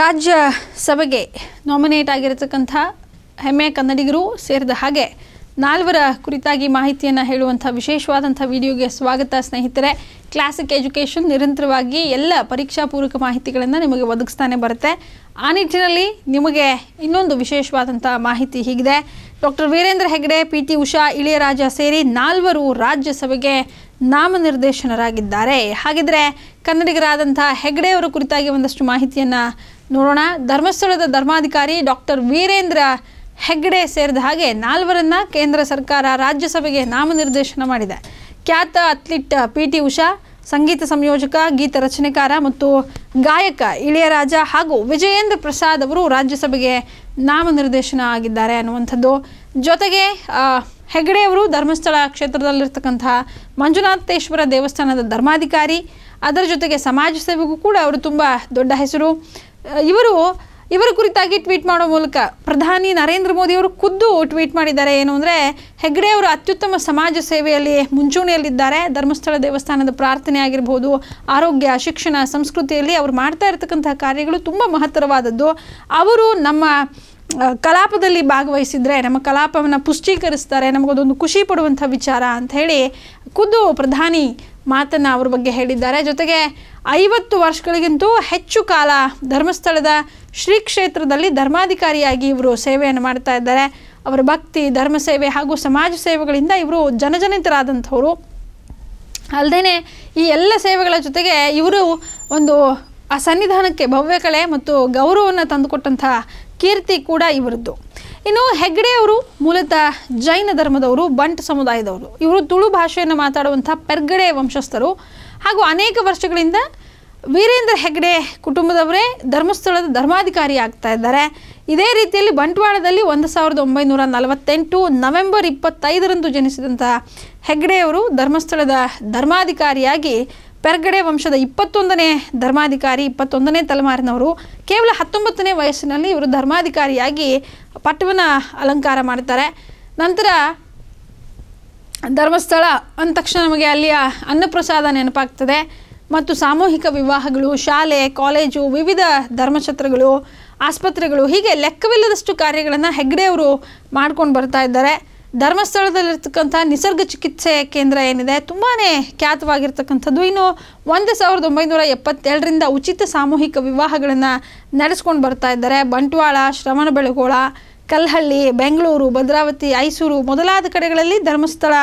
ರಾಜ್ಯ ಸಭೆಗೆ ನಾಮಿನೇಟ್ ಆಗಿರತಕ್ಕಂಥ ಹೆಮ್ಮೆ ಕನ್ನಡಿಗರು ಸೇರಿದ ಹಾಗೆ ನಾಲ್ವರ ಕುರಿತಾಗಿ ಮಾಹಿತಿಯನ್ನು ಹೇಳುವಂಥ ವಿಶೇಷವಾದಂಥ ವಿಡಿಯೋಗೆ ಸ್ವಾಗತ ಸ್ನೇಹಿತರೆ ಕ್ಲಾಸಿಕ್ ಎಜುಕೇಷನ್ ನಿರಂತರವಾಗಿ ಎಲ್ಲ ಪರೀಕ್ಷಾ ಪೂರ್ವಕ ಮಾಹಿತಿಗಳನ್ನು ನಿಮಗೆ ಒದಗಿಸ್ತಾನೆ ಬರುತ್ತೆ ಆ ನಿಟ್ಟಿನಲ್ಲಿ ನಿಮಗೆ ಇನ್ನೊಂದು ವಿಶೇಷವಾದಂಥ ಮಾಹಿತಿ ಹೀಗಿದೆ doctor Veerendra Hegde P T Usha Ilaiyaraaja ಸೇರಿ ನಾಲ್ವರು ರಾಜ್ಯಸಭೆಗೆ ನಾಮನಿರ್ದೇಶನರಾಗಿದ್ದಾರೆ ಹಾಗಿದ್ರೆ ಕನ್ನಡಿಗರಾದಂಥ ಹೆಗ್ಡೆಯವರ ಕುರಿತಾಗಿ ಒಂದಷ್ಟು ಮಾಹಿತಿಯನ್ನು ನೋಡೋಣ ಧರ್ಮಸ್ಥಳದ ಧರ್ಮಾಧಿಕಾರಿ ಡಾಕ್ಟರ್ ವೀರೇಂದ್ರ ಹೆಗ್ಡೆ ಸೇರಿದ ಹಾಗೆ ನಾಲ್ವರನ್ನು ಕೇಂದ್ರ ಸರ್ಕಾರ ರಾಜ್ಯಸಭೆಗೆ ನಾಮನಿರ್ದೇಶನ ಮಾಡಿದೆ ಖ್ಯಾತ ಅಥ್ಲೀಟ್ ಪಿ ಟಿ ಉಷಾ ಸಂಗೀತ ಸಂಯೋಜಕ ಗೀತ ರಚನೆಕಾರ ಮತ್ತು ಗಾಯಕ ಇಳಿಯರಾಜ ಹಾಗೂ ವಿಜಯೇಂದ್ರ ಪ್ರಸಾದ್ ಅವರು ರಾಜ್ಯಸಭೆಗೆ ನಾಮನಿರ್ದೇಶನ ಆಗಿದ್ದಾರೆ ಅನ್ನುವಂಥದ್ದು ಜೊತೆಗೆ ಹೆಗಡೆಯವರು ಧರ್ಮಸ್ಥಳ ಕ್ಷೇತ್ರದಲ್ಲಿರ್ತಕ್ಕಂತಹ ಮಂಜುನಾಥೇಶ್ವರ ದೇವಸ್ಥಾನದ ಧರ್ಮಾಧಿಕಾರಿ ಅದರ ಜೊತೆಗೆ ಸಮಾಜ ಸೇವೆಗೂ ಕೂಡ ಅವರು ತುಂಬ ದೊಡ್ಡ ಹೆಸರು ಇವರು ಇವರ ಕುರಿತಾಗಿ ಟ್ವೀಟ್ ಮಾಡೋ ಮೂಲಕ ಪ್ರಧಾನಿ ನರೇಂದ್ರ ಮೋದಿಯವರು ಖುದ್ದು ಟ್ವೀಟ್ ಮಾಡಿದ್ದಾರೆ ಏನು ಅಂದರೆ ಹೆಗ್ಡೆಯವರು ಅತ್ಯುತ್ತಮ ಸಮಾಜ ಸೇವೆಯಲ್ಲಿ ಮುಂಚೂಣಿಯಲ್ಲಿದ್ದಾರೆ ಧರ್ಮಸ್ಥಳ ದೇವಸ್ಥಾನದ ಪ್ರಾರ್ಥನೆ ಆಗಿರ್ಬೋದು ಆರೋಗ್ಯ ಶಿಕ್ಷಣ ಸಂಸ್ಕೃತಿಯಲ್ಲಿ ಅವರು ಮಾಡ್ತಾ ಇರತಕ್ಕಂತಹ ಕಾರ್ಯಗಳು ತುಂಬ ಮಹತ್ತರವಾದದ್ದು ಅವರು ನಮ್ಮ ಕಲಾಪದಲ್ಲಿ ಭಾಗವಹಿಸಿದರೆ ನಮ್ಮ ಕಲಾಪವನ್ನು ಪುಷ್ಟೀಕರಿಸ್ತಾರೆ ನಮಗದೊಂದು ಖುಷಿ ಪಡುವಂಥ ವಿಚಾರ ಅಂತ ಹೇಳಿ ಖುದ್ದು ಪ್ರಧಾನಿ ಮಾತನ್ನು ಅವ್ರ ಬಗ್ಗೆ ಹೇಳಿದ್ದಾರೆ ಜೊತೆಗೆ ಐವತ್ತು ವರ್ಷಗಳಿಗಿಂತೂ ಹೆಚ್ಚು ಕಾಲ ಧರ್ಮಸ್ಥಳದ ಶ್ರೀ ಕ್ಷೇತ್ರದಲ್ಲಿ ಧರ್ಮಾಧಿಕಾರಿಯಾಗಿ ಇವರು ಸೇವೆಯನ್ನು ಮಾಡ್ತಾ ಇದ್ದಾರೆ ಅವರ ಭಕ್ತಿ ಧರ್ಮ ಸೇವೆ ಹಾಗೂ ಸಮಾಜ ಸೇವೆಗಳಿಂದ ಇವರು ಜನಜನಿತರಾದಂಥವರು ಅಲ್ಲದೇ ಈ ಎಲ್ಲ ಸೇವೆಗಳ ಜೊತೆಗೆ ಇವರು ಒಂದು ಆ ಸನ್ನಿಧಾನಕ್ಕೆ ಭವ್ಯ ಕಲೆ ಮತ್ತು ಗೌರವವನ್ನು ತಂದುಕೊಟ್ಟಂಥ ಕೀರ್ತಿ ಕೂಡ ಇವರದ್ದು ಇನ್ನು ಹೆಗ್ಡೆಯವರು ಅವರು ಮೂಲತಃ ಜೈನ ಧರ್ಮದವರು ಬಂಟ್ ಸಮುದಾಯದವರು ಇವರು ತುಳು ಭಾಷೆಯನ್ನು ಮಾತಾಡುವಂಥ ಪೆರ್ಗಡೆ ವಂಶಸ್ಥರು ಹಾಗೂ ಅನೇಕ ವರ್ಷಗಳಿಂದ ವೀರೇಂದ್ರ ಹೆಗ್ಡೆ ಕುಟುಂಬದವರೇ ಧರ್ಮಸ್ಥಳದ ಧರ್ಮಾಧಿಕಾರಿ ಆಗ್ತಾ ಇದ್ದಾರೆ ಇದೇ ರೀತಿಯಲ್ಲಿ ಬಂಟ್ವಾಳದಲ್ಲಿ ಒಂದು ಸಾವಿರದ ಒಂಬೈನೂರ ನಲವತ್ತೆಂಟು ನವೆಂಬರ್ ಇಪ್ಪತ್ತೈದರಂದು ಜನಿಸಿದಂಥ ಹೆಗ್ಡೆಯವರು ಧರ್ಮಸ್ಥಳದ ಧರ್ಮಾಧಿಕಾರಿಯಾಗಿ ಪೆರ್ಗಡೆ ವಂಶದ ಇಪ್ಪತ್ತೊಂದನೇ ಧರ್ಮಾಧಿಕಾರಿ ಇಪ್ಪತ್ತೊಂದನೇ ತಲೆಮಾರಿನವರು ಕೇವಲ ಹತ್ತೊಂಬತ್ತನೇ ವಯಸ್ಸಿನಲ್ಲಿ ಇವರು ಧರ್ಮಾಧಿಕಾರಿಯಾಗಿ ಪಟ್ಟವನ ಅಲಂಕಾರ ಮಾಡ್ತಾರೆ ನಂತರ ಧರ್ಮಸ್ಥಳ ಅಂದ ತಕ್ಷಣ ನಮಗೆ ಅಲ್ಲಿಯ ಅನ್ನಪ್ರಸಾದ ನೆನಪಾಗ್ತದೆ ಮತ್ತು ಸಾಮೂಹಿಕ ವಿವಾಹಗಳು ಶಾಲೆ ಕಾಲೇಜು ವಿವಿಧ ಧರ್ಮಛತ್ರಗಳು ಆಸ್ಪತ್ರೆಗಳು ಹೀಗೆ ಲೆಕ್ಕವಿಲ್ಲದಷ್ಟು ಕಾರ್ಯಗಳನ್ನು ಹೆಗ್ಗಡೆಯವರು ಮಾಡ್ಕೊಂಡು ಬರ್ತಾ ಇದ್ದಾರೆ ಧರ್ಮಸ್ಥಳದಲ್ಲಿರ್ತಕ್ಕಂಥ ನಿಸರ್ಗ ಚಿಕಿತ್ಸೆ ಕೇಂದ್ರ ಏನಿದೆ ತುಂಬಾ ಖ್ಯಾತವಾಗಿರ್ತಕ್ಕಂಥದ್ದು ಇನ್ನು ಒಂದು ಸಾವಿರದ ಒಂಬೈನೂರ ಎಪ್ಪತ್ತೇಳರಿಂದ ಉಚಿತ ಸಾಮೂಹಿಕ ವಿವಾಹಗಳನ್ನು ನಡೆಸ್ಕೊಂಡು ಬರ್ತಾ ಇದ್ದಾರೆ ಬಂಟ್ವಾಳ ಶ್ರವಣಬೆಳಗೋಳ ಕಲ್ಹಳ್ಳಿ ಬೆಂಗಳೂರು ಭದ್ರಾವತಿ ಐಸೂರು ಮೊದಲಾದ ಕಡೆಗಳಲ್ಲಿ ಧರ್ಮಸ್ಥಳ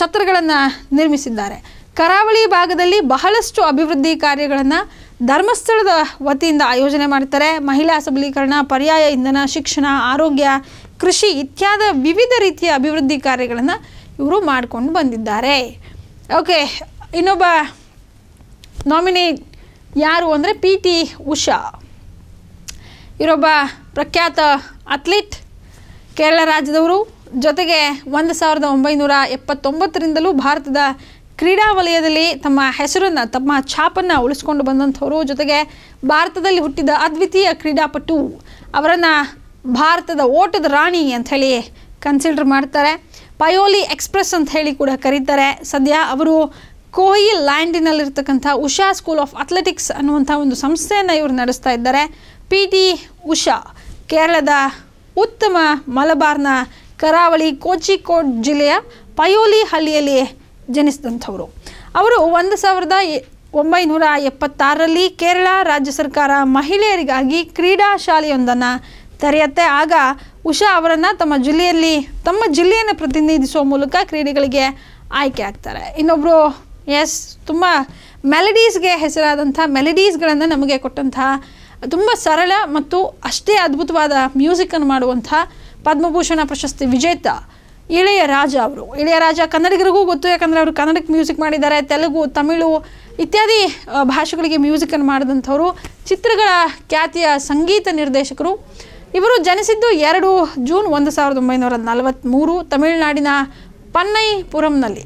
ಛತ್ರಗಳನ್ನು ನಿರ್ಮಿಸಿದ್ದಾರೆ ಕರಾವಳಿ ಭಾಗದಲ್ಲಿ ಬಹಳಷ್ಟು ಅಭಿವೃದ್ಧಿ ಕಾರ್ಯಗಳನ್ನು ಧರ್ಮಸ್ಥಳದ ವತಿಯಿಂದ ಆಯೋಜನೆ ಮಾಡ್ತಾರೆ ಮಹಿಳಾ ಸಬಲೀಕರಣ ಪರ್ಯಾಯ ಇಂಧನ ಶಿಕ್ಷಣ ಆರೋಗ್ಯ ಕೃಷಿ ಇತ್ಯಾದ ವಿವಿಧ ರೀತಿಯ ಅಭಿವೃದ್ಧಿ ಕಾರ್ಯಗಳನ್ನು ಇವರು ಮಾಡಿಕೊಂಡು ಬಂದಿದ್ದಾರೆ ಓಕೆ ಇನ್ನೊಬ್ಬ ನಾಮಿನಿ ಯಾರು ಅಂದರೆ ಪಿ ಟಿ ಉಷಾ ಇವರೊಬ್ಬ ಪ್ರಖ್ಯಾತ ಅಥ್ಲೀಟ್ ಕೇರಳ ರಾಜ್ಯದವರು ಜೊತೆಗೆ ಒಂದು ಸಾವಿರದ ಒಂಬೈನೂರ ಎಪ್ಪತ್ತೊಂಬತ್ತರಿಂದಲೂ ಭಾರತದ ಕ್ರೀಡಾ ವಲಯದಲ್ಲಿ ತಮ್ಮ ಹೆಸರನ್ನು ತಮ್ಮ ಛಾಪನ್ನು ಉಳಿಸ್ಕೊಂಡು ಬಂದಂಥವರು ಜೊತೆಗೆ ಭಾರತದಲ್ಲಿ ಹುಟ್ಟಿದ ಅದ್ವಿತೀಯ ಕ್ರೀಡಾಪಟು ಅವರನ್ನು ಭಾರತದ ಓಟದ ರಾಣಿ ಅಂತ ಹೇಳಿ ಕನ್ಸಿಡರ್ ಮಾಡ್ತಾರೆ ಪಯೋಲಿ ಎಕ್ಸ್ಪ್ರೆಸ್ ಅಂತ ಹೇಳಿ ಕೂಡ ಕರೀತಾರೆ ಸದ್ಯ ಅವರು ಕೋಹಿ ಲ್ಯಾಂಡಿನಲ್ಲಿರ್ತಕ್ಕಂಥ ಉಷಾ ಸ್ಕೂಲ್ ಆಫ್ ಅಥ್ಲೆಟಿಕ್ಸ್ ಅನ್ನುವಂಥ ಒಂದು ಸಂಸ್ಥೆಯನ್ನು ಇವರು ನಡೆಸ್ತಾ ಇದ್ದಾರೆ ಪಿ ಟಿ ಉಷಾ ಕೇರಳದ ಉತ್ತಮ ಮಲಬಾರ್ನ ಕರಾವಳಿ ಕೋಚಿಕೋಡ್ ಜಿಲ್ಲೆಯ ಪಯೋಲಿ ಹಳ್ಳಿಯಲ್ಲಿ ಜನಿಸಿದಂಥವರು ಅವರು ಒಂದು ಸಾವಿರದ ಒಂಬೈನೂರ ಎಪ್ಪತ್ತಾರರಲ್ಲಿ ಕೇರಳ ರಾಜ್ಯ ಸರ್ಕಾರ ಮಹಿಳೆಯರಿಗಾಗಿ ಕ್ರೀಡಾ ಶಾಲೆಯೊಂದನ್ನು ತೆರೆಯತ್ತೆ ಆಗ ಉಷಾ ಅವರನ್ನು ತಮ್ಮ ಜಿಲ್ಲೆಯಲ್ಲಿ ತಮ್ಮ ಜಿಲ್ಲೆಯನ್ನು ಪ್ರತಿನಿಧಿಸುವ ಮೂಲಕ ಕ್ರೀಡೆಗಳಿಗೆ ಆಯ್ಕೆ ಆಗ್ತಾರೆ ಇನ್ನೊಬ್ಬರು ಎಸ್ ತುಂಬ ಮೆಲಡೀಸ್ಗೆ ಹೆಸರಾದಂಥ ಮೆಲಡೀಸ್ಗಳನ್ನು ನಮಗೆ ಕೊಟ್ಟಂತಹ ತುಂಬ ಸರಳ ಮತ್ತು ಅಷ್ಟೇ ಅದ್ಭುತವಾದ ಮ್ಯೂಸಿಕನ್ನು ಮಾಡುವಂಥ ಪದ್ಮಭೂಷಣ ಪ್ರಶಸ್ತಿ ವಿಜೇತ ಇಳೆಯ ರಾಜ ಅವರು ಇಳೆಯ ರಾಜ ಕನ್ನಡಿಗರಿಗೂ ಗೊತ್ತು ಯಾಕಂದರೆ ಅವರು ಕನ್ನಡಕ್ಕೆ ಮ್ಯೂಸಿಕ್ ಮಾಡಿದ್ದಾರೆ ತೆಲುಗು ತಮಿಳು ಇತ್ಯಾದಿ ಭಾಷೆಗಳಿಗೆ ಮ್ಯೂಸಿಕನ್ನು ಮಾಡಿದಂಥವರು ಚಿತ್ರಗಳ ಖ್ಯಾತಿಯ ಸಂಗೀತ ನಿರ್ದೇಶಕರು ಇವರು ಜನಿಸಿದ್ದು ಎರಡು ಜೂನ್ ಒಂದು ಸಾವಿರದ ಒಂಬೈನೂರ ನಲವತ್ತ್ಮೂರು ತಮಿಳುನಾಡಿನ ಪನ್ನೈಪುರಂನಲ್ಲಿ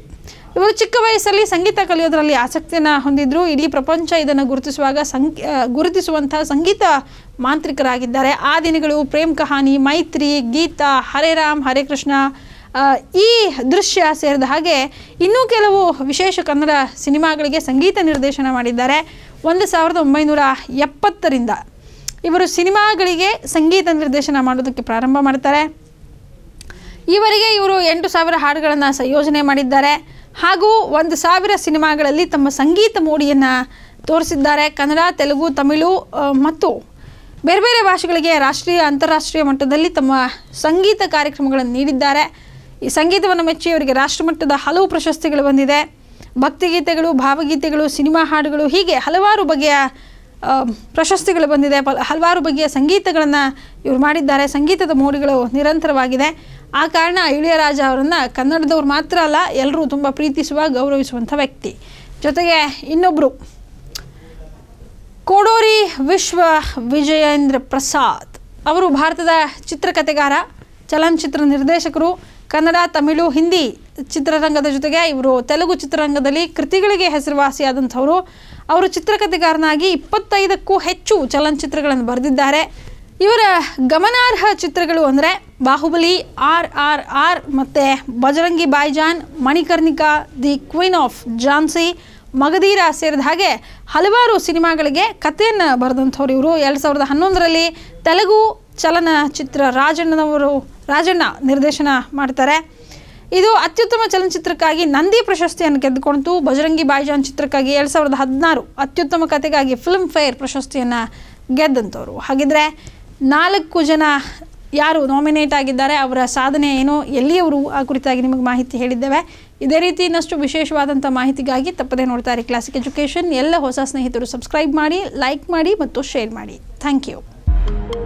ಇವರು ಚಿಕ್ಕ ವಯಸ್ಸಲ್ಲಿ ಸಂಗೀತ ಕಲಿಯೋದರಲ್ಲಿ ಆಸಕ್ತಿಯನ್ನು ಹೊಂದಿದ್ದರು ಇಡೀ ಪ್ರಪಂಚ ಇದನ್ನು ಗುರುತಿಸುವಾಗ ಸಂಗ್ ಗುರುತಿಸುವಂಥ ಸಂಗೀತ ಮಾಂತ್ರಿಕರಾಗಿದ್ದಾರೆ ಆ ದಿನಗಳು ಪ್ರೇಮ್ ಕಹಾನಿ ಮೈತ್ರಿ ಗೀತಾ ಹರೇ ರಾಮ್ ಹರೇ ಕೃಷ್ಣ ಈ ದೃಶ್ಯ ಸೇರಿದ ಹಾಗೆ ಇನ್ನೂ ಕೆಲವು ವಿಶೇಷ ಕನ್ನಡ ಸಿನಿಮಾಗಳಿಗೆ ಸಂಗೀತ ನಿರ್ದೇಶನ ಮಾಡಿದ್ದಾರೆ ಒಂದು ಸಾವಿರದ ಒಂಬೈನೂರ ಎಪ್ಪತ್ತರಿಂದ ಇವರು ಸಿನಿಮಾಗಳಿಗೆ ಸಂಗೀತ ನಿರ್ದೇಶನ ಮಾಡೋದಕ್ಕೆ ಪ್ರಾರಂಭ ಮಾಡ್ತಾರೆ ಈವರೆಗೆ ಇವರು ಎಂಟು ಸಾವಿರ ಹಾಡುಗಳನ್ನು ಸಂಯೋಜನೆ ಮಾಡಿದ್ದಾರೆ ಹಾಗೂ ಒಂದು ಸಾವಿರ ಸಿನಿಮಾಗಳಲ್ಲಿ ತಮ್ಮ ಸಂಗೀತ ಮೂಡಿಯನ್ನು ತೋರಿಸಿದ್ದಾರೆ ಕನ್ನಡ ತೆಲುಗು ತಮಿಳು ಮತ್ತು ಬೇರೆ ಬೇರೆ ಭಾಷೆಗಳಿಗೆ ರಾಷ್ಟ್ರೀಯ ಅಂತಾರಾಷ್ಟ್ರೀಯ ಮಟ್ಟದಲ್ಲಿ ತಮ್ಮ ಸಂಗೀತ ಕಾರ್ಯಕ್ರಮಗಳನ್ನು ನೀಡಿದ್ದಾರೆ ಈ ಸಂಗೀತವನ್ನು ಮೆಚ್ಚಿ ಅವರಿಗೆ ರಾಷ್ಟ್ರಮಟ್ಟದ ಹಲವು ಪ್ರಶಸ್ತಿಗಳು ಬಂದಿದೆ ಭಕ್ತಿಗೀತೆಗಳು ಭಾವಗೀತೆಗಳು ಸಿನಿಮಾ ಹಾಡುಗಳು ಹೀಗೆ ಹಲವಾರು ಬಗೆಯ ಪ್ರಶಸ್ತಿಗಳು ಬಂದಿದೆ ಹಲವಾರು ಬಗೆಯ ಸಂಗೀತಗಳನ್ನು ಇವರು ಮಾಡಿದ್ದಾರೆ ಸಂಗೀತದ ಮೋಡಿಗಳು ನಿರಂತರವಾಗಿದೆ ಆ ಕಾರಣ ಇಳಿಯರಾಜ ಅವರನ್ನು ಕನ್ನಡದವ್ರು ಮಾತ್ರ ಅಲ್ಲ ಎಲ್ಲರೂ ತುಂಬ ಪ್ರೀತಿಸುವ ಗೌರವಿಸುವಂಥ ವ್ಯಕ್ತಿ ಜೊತೆಗೆ ಇನ್ನೊಬ್ಬರು ಕೋಡೋರಿ ವಿಶ್ವ ವಿಜಯೇಂದ್ರ ಪ್ರಸಾದ್ ಅವರು ಭಾರತದ ಚಿತ್ರಕಥೆಗಾರ ಚಲನಚಿತ್ರ ನಿರ್ದೇಶಕರು ಕನ್ನಡ ತಮಿಳು ಹಿಂದಿ ಚಿತ್ರರಂಗದ ಜೊತೆಗೆ ಇವರು ತೆಲುಗು ಚಿತ್ರರಂಗದಲ್ಲಿ ಕೃತಿಗಳಿಗೆ ಹೆಸರುವಾಸಿಯಾದಂಥವರು ಅವರು ಚಿತ್ರಕಥೆಗಾರನಾಗಿ ಇಪ್ಪತ್ತೈದಕ್ಕೂ ಹೆಚ್ಚು ಚಲನಚಿತ್ರಗಳನ್ನು ಬರೆದಿದ್ದಾರೆ ಇವರ ಗಮನಾರ್ಹ ಚಿತ್ರಗಳು ಅಂದರೆ ಬಾಹುಬಲಿ ಆರ್ ಆರ್ ಆರ್ ಮತ್ತು Bajrangi Bhaijaan Manikarnika the queen of Jhansi Magadheera ಸೇರಿದ ಹಾಗೆ ಹಲವಾರು ಸಿನಿಮಾಗಳಿಗೆ ಕಥೆಯನ್ನು ಬರೆದಂಥವ್ರು ಇವರು ಎರಡು ಸಾವಿರದ ಹನ್ನೊಂದರಲ್ಲಿ ತೆಲುಗು ಚಲನಚಿತ್ರ ರಾಜಣ್ಣನವರು ರಾಜಣ್ಣ ನಿರ್ದೇಶನ ಮಾಡ್ತಾರೆ ಇದು ಅತ್ಯುತ್ತಮ ಚಲನಚಿತ್ರಕ್ಕಾಗಿ ನಂದಿ ಪ್ರಶಸ್ತಿಯನ್ನು ಗೆದ್ದುಕೊಂಡಿತು ಬಜರಂಗಿ ಬಾಯಿಜಾನ್ ಚಿತ್ರಕ್ಕಾಗಿ ಎರಡು ಸಾವಿರದ ಹದಿನಾರು ಅತ್ಯುತ್ತಮ ಕಥೆಗಾಗಿ ಫಿಲ್ಮ್ ಫೇರ್ ಪ್ರಶಸ್ತಿಯನ್ನು ಗೆದ್ದಂಥವ್ರು ಹಾಗಿದ್ರೆ ನಾಲ್ಕು ಜನ ಯಾರು ನಾಮಿನೇಟ್ ಆಗಿದ್ದಾರೆ ಅವರ ಸಾಧನೆ ಏನು ಎಲ್ಲಿಯವರು ಆ ಕುರಿತಾಗಿ ನಿಮಗೆ ಮಾಹಿತಿ ಹೇಳಿದ್ದೇವೆ ಇದೇ ರೀತಿ ಇನ್ನಷ್ಟು ವಿಶೇಷವಾದಂಥ ಮಾಹಿತಿಗಾಗಿ ತಪ್ಪದೇ ನೋಡ್ತಾ ಇರಿ ಕ್ಲಾಸಿಕ್ ಎಜುಕೇಷನ್ ಎಲ್ಲ ಹೊಸ ಸ್ನೇಹಿತರು ಸಬ್ಸ್ಕ್ರೈಬ್ ಮಾಡಿ ಲೈಕ್ ಮಾಡಿ ಮತ್ತು ಶೇರ್ ಮಾಡಿ ಥ್ಯಾಂಕ್ ಯು